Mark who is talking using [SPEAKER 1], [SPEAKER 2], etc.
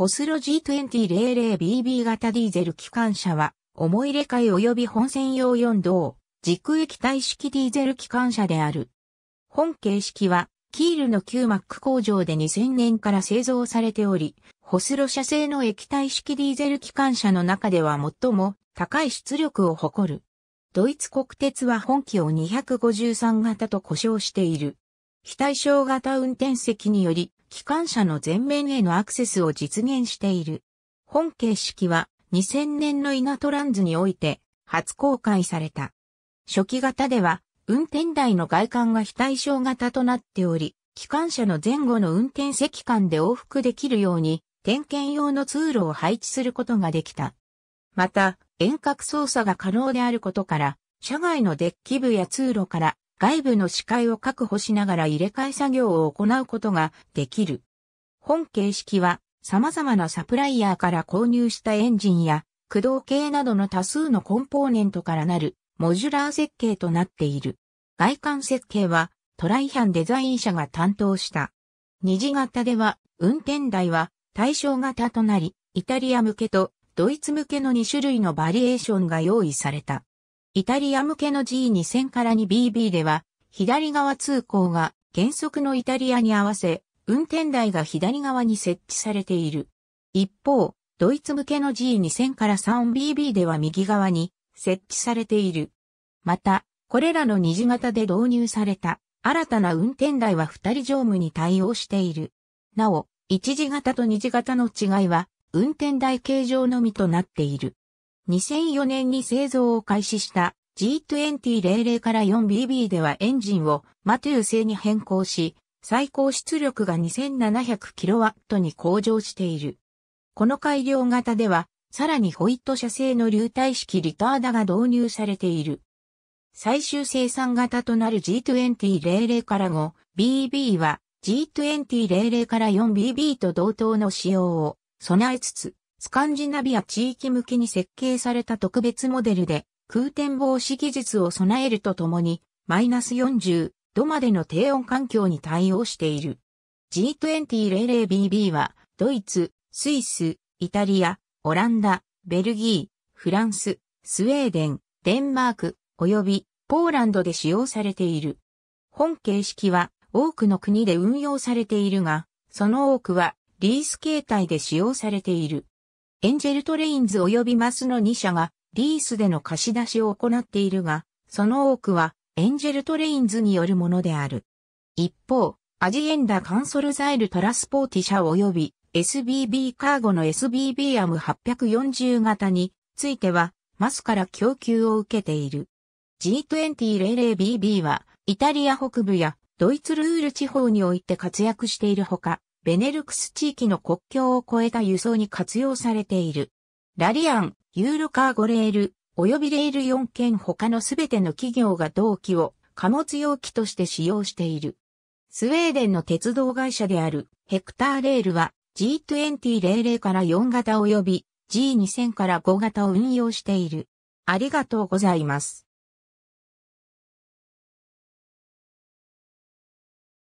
[SPEAKER 1] ホスロ G2000BB 型ディーゼル機関車は、思い入れ替え及び本線用4道、軸液体式ディーゼル機関車である。本形式は、キールの旧マック工場で2000年から製造されており、ホスロ社製の液体式ディーゼル機関車の中では最も高い出力を誇る。ドイツ国鉄は本機を253型と呼称している。非対称型運転席により、機関車の前面へのアクセスを実現している。本形式は2000年のイナトランズにおいて初公開された。初期型では運転台の外観が非対称型となっており、機関車の前後の運転席間で往復できるように点検用の通路を配置することができた。また、遠隔操作が可能であることから、車外のデッキ部や通路から外部の視界を確保しながら入れ替え作業を行うことができる。本形式は様々なサプライヤーから購入したエンジンや駆動系などの多数のコンポーネントからなるモジュラー設計となっている。外観設計はトライハンデザイン社が担当した。二次型では運転台は対象型となり、イタリア向けとドイツ向けの2種類のバリエーションが用意された。イタリア向けの G2000 から 2BB では、左側通行が原則のイタリアに合わせ、運転台が左側に設置されている。一方、ドイツ向けの G2000 から 3BB では右側に設置されている。また、これらの二次型で導入された新たな運転台は二人乗務に対応している。なお、一次型と二次型の違いは運転台形状のみとなっている。2004年に製造を開始した G2000 から 4BB ではエンジンをマテゥー製に変更し、最高出力が 2700kW に向上している。この改良型では、さらにホイット社製の流体式リターダが導入されている。最終生産型となる G2000 から5 BB は G2000 から 4BB と同等の仕様を備えつつ、スカンジナビア地域向けに設計された特別モデルで空転防止技術を備えるとともにマイナス40度までの低温環境に対応している。G2000BB はドイツ、スイス、イタリア、オランダ、ベルギー、フランス、スウェーデン、デンマーク、及びポーランドで使用されている。本形式は多くの国で運用されているが、その多くはリース形態で使用されている。エンジェルトレインズ及びマスの2社がリースでの貸し出しを行っているが、その多くはエンジェルトレインズによるものである。一方、アジエンダ・カンソルザイル・トラスポーティ社及び SBB カーゴの SBB アム840型については、マスから供給を受けている。G2000BB は、イタリア北部やドイツルール地方において活躍しているほか、ベネルクス地域の国境を越えた輸送に活用されている。ラリアン、ユーロカーゴレール、及びレール4件他のすべての企業が同期を貨物容器として使用している。スウェーデンの鉄道会社であるヘクターレールは G2000 から4型及び G2000 から5型を運用している。ありがとうございます。